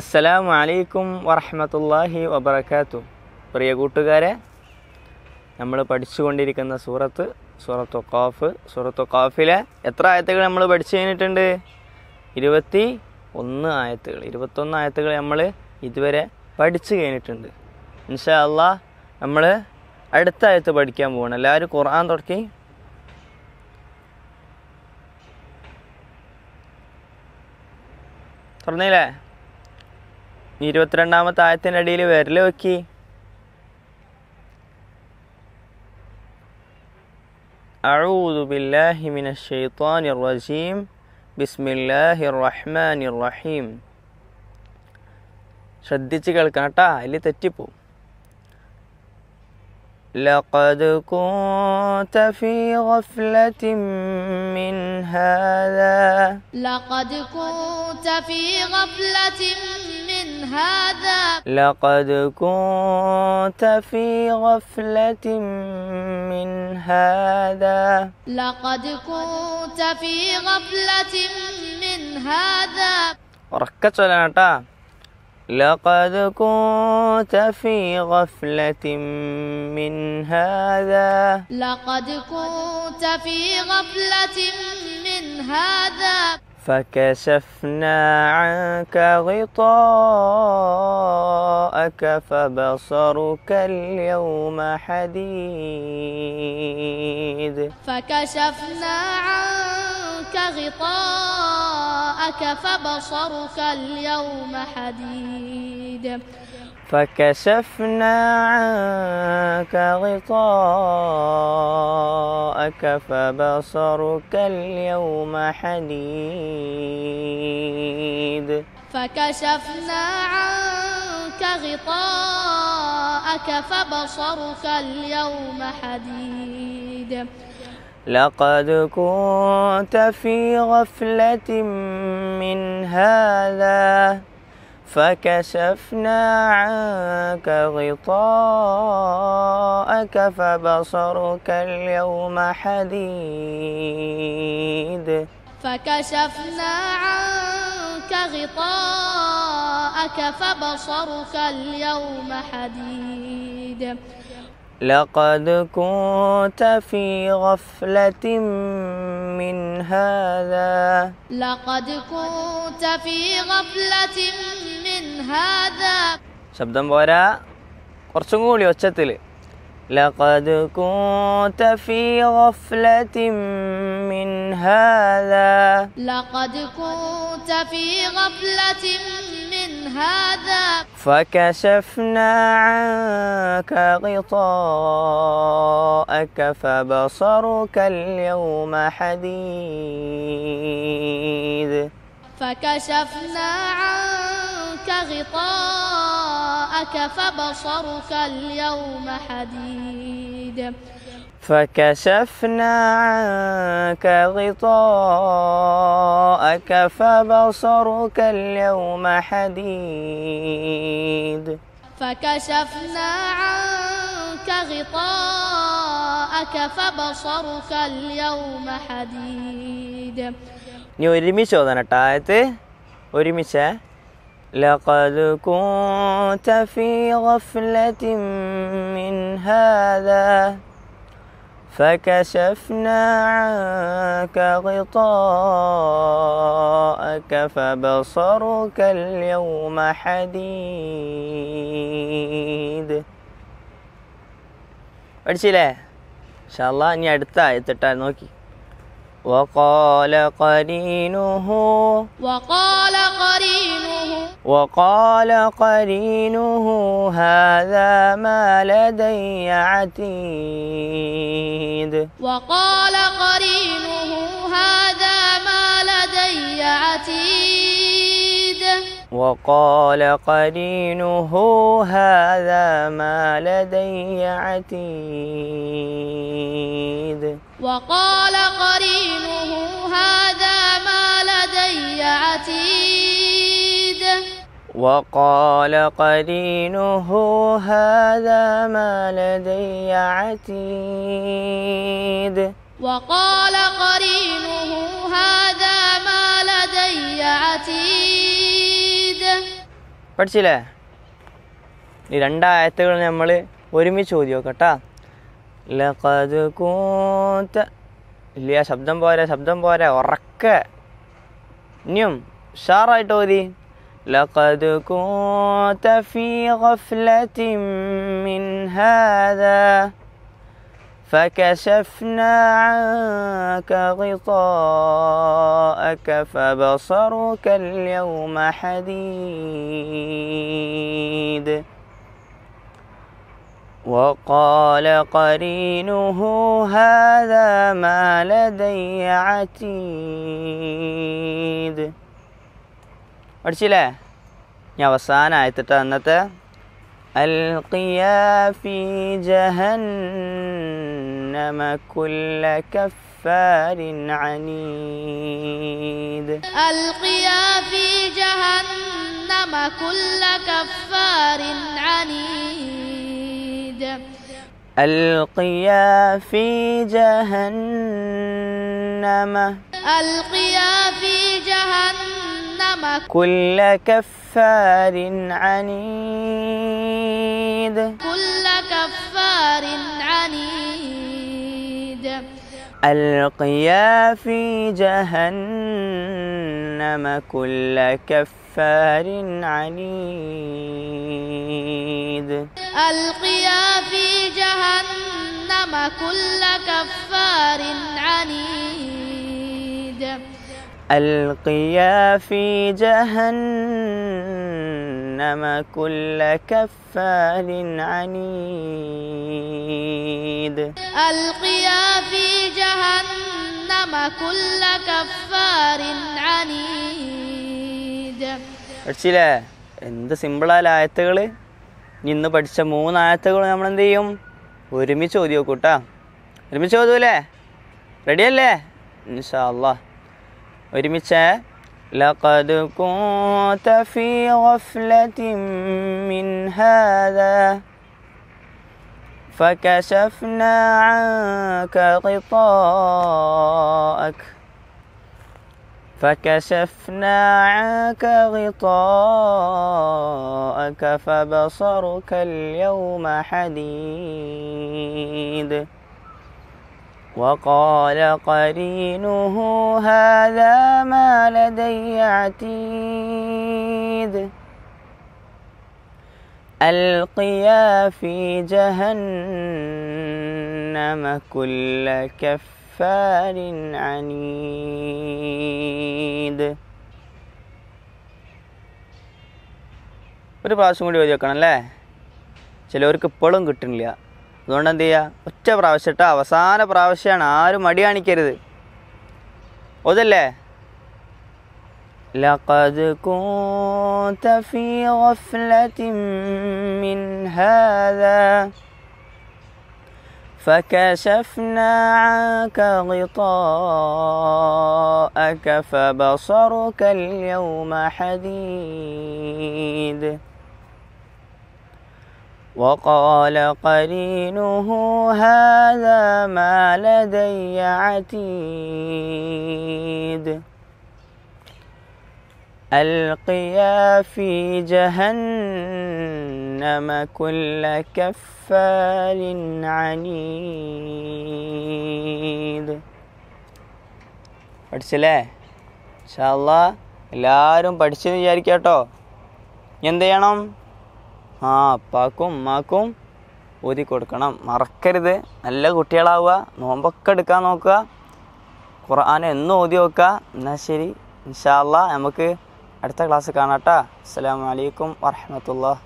അസ്സലാമു അലൈക്കും വറഹമത്തല്ലാഹി വബർക്കാത്തു പ്രിയ കൂട്ടുകാരെ നമ്മൾ പഠിച്ചുകൊണ്ടിരിക്കുന്ന സൂറത്ത് സൂറത്ത് ഖാഫ് സൂറത്ത് ഖാഫിലെ എത്ര ആയത്തുകൾ നമ്മൾ പഠിച്ചു കഴിഞ്ഞിട്ടുണ്ട് ഇരുപത്തി ഒന്ന് ആയത്തുകൾ ഇരുപത്തൊന്ന് ആയത്തുകൾ നമ്മൾ ഇതുവരെ പഠിച്ചു കഴിഞ്ഞിട്ടുണ്ട് ഇൻഷാ അല്ലാ നമ്മൾ അടുത്ത ആയത്ത് പഠിക്കാൻ പോകണം എല്ലാവരും ഖുർആൻ തുടക്കി തുറന്നില്ലേ ഇരുപത്തിരണ്ടാമത്തെ ആയത്തിൻ്റെ അടിയിൽ വിരൽ വെക്കി أعوذ بالله من الشيطان الرجيم بسم الله الرحمن الرحيم ശ്രദ്ധിച്ച് കേൾക്കണം കേട്ടാ അതിൽ തെറ്റിപ്പോവും لقد كنت في غفلة من هذا لقد كنت في غفلة من هذا لقد كنت في غفلة من هذا لقد كنت في غفلة من هذا ഉറക്ക ചൊല്ലണട്ടാ لقد كنت في غفلة من هذا لقد كنت في غفلة من هذا فكشفنا عنك غطاءك فبصرك اليوم حديد فكشفنا عنك غطاءك فبصرك اليوم حديد فكشفنا عنك غطاءك فبصرك اليوم حديد فكشفنا عنك غطاءك فبصرك اليوم حديد لقد كنت في غفلة من هذا فكشفنا عنك غطاءك فبصرك اليوم حديد فكشفنا عنك غطاءك فبصرك اليوم حديد لقد كنت في غفلة من هذا لقد كنت في غفلة من ശബ്ദം പോരാ കുറച്ചും لي ഒച്ചത്തിൽ لقد كنت في غفلة من هذا لقد كنت في غفلة من هذا فكشفنا عنك غطاءك فبصرك اليوم حديد فكشفنا عنك ربك غطاءك فبصرك اليوم حديد فكشفنا عنك غطاءك فبصرك اليوم حديد فكشفنا عنك غطاءك فبصرك اليوم حديد نيو ريميشو ഓതണട്ടാ ആയത്ത് وريميشا لقد كنت في غفلة من هذا فكشفنا عنك غطاءك فبصرك اليوم حديد അടിച്ചില്ലേ الله ഇനി അടുത്ത ആയത്തിട്ടാ നോക്കി وقال قرينه وقال قرينه وقال قرينه هذا ما لدي عتيد وقال قرينه هذا ما لدي عتيد وقال قرينه هذا ما لدي عتيد وقال وقال قرينه هذا ما لدي عتيد وقال قرينه هذا ما لدي عتيد പഠിച്ചില്ലേ ഈ രണ്ടായത്തുകൾ നമ്മൾ ഒരുമിച്ച് ഓതി നോക്കട്ടാ ലഖദ് കൂത്ത ഇല്ല ശബ്ദം പോരാ ശബ്ദം പോരാ ഉറക്കെ ഇനിയും ഉഷാറായിട്ട് ഓതി لقد كنت في غفلة من هذا فكشفنا عنك غطاءك فبصرك اليوم حديد وقال قرينه هذا ما لدي عتيد يا وصانا അവസാനമായിട്ടിട്ട് അന്നത്തെ القيا في جهنم كل كفار عنيد القيا في جهنم كل كفار عنيد القيا في جهنم القيا في جهنم كل كفار عنيد كل كفار عنيد ألقيا في جهنم كل كفار عنيد ألقيا في جهنم كل كفار عنيد ألقيا في جهنم كل كفار عنيد ألقيا في جهنم كل كفار عنيد പഠിച്ചില്ലേ എന്ത് സിമ്പിളായ ആയത്തുകൾ ഇന്ന് പഠിച്ച മൂന്ന് ആയത്തുകൾ നമ്മൾ എന്ത് ചെയ്യും ഒരുമിച്ച് ഓതി നോക്കൂട്ടാ ഒരുമിച്ച് ഓതൂലേ റെഡിയല്ലേ ഇൻഷാ അള്ളാഹ് ഒരുമിച്ച് لقد كنت في غفلة من هذا فكشفنا عنك غطاءك فكشفنا عنك غطاءك فبصرك اليوم حديد وقال قرينه هذا ما لدي عتيد القيا في جهنم كل كفار عنيد ഒരു പ്രാവശ്യം കൂടി എഴുതി വെക്കണം അല്ലേ ചിലവർക്ക് ഇപ്പോഴും കിട്ടുന്നില്ല അതുകൊണ്ട് എന്ത് ചെയ്യുക ഒറ്റ പ്രാവശ്യം ഇട്ട അവസാന പ്രാവശ്യമാണ് ആരും മടി കാണിക്കരുത് ഒതല്ലേ لقد كنت في غفلة من هذا فكشفنا عنك غطاءك فبصرك اليوم حديد وقال قرينه هذا ما لدي عتيد القيا في جهنم كل كفار عنيد പഠിച്ചല്ലേ ഇൻഷാല്ല എല്ലാവരും പഠിച്ചെന്ന് വിചാരിക്കാട്ടോ എന്ത് ചെയ്യണം ആ അപ്പാക്കും ഉമ്മാക്കും ഊതി കൊടുക്കണം മറക്കരുത് നല്ല കുട്ടികളാവുക നോമ്പൊക്കെ എടുക്കാൻ നോക്കുക ഖുർആൻ എന്നും ഓതി നോക്കുക എന്നാൽ ശരി ഇൻഷാല്ല നമുക്ക് അടുത്ത ക്ലാസ് കാണാം കേട്ടോ അസ്സാം വലൈക്കും വാഹമത്തുള്ള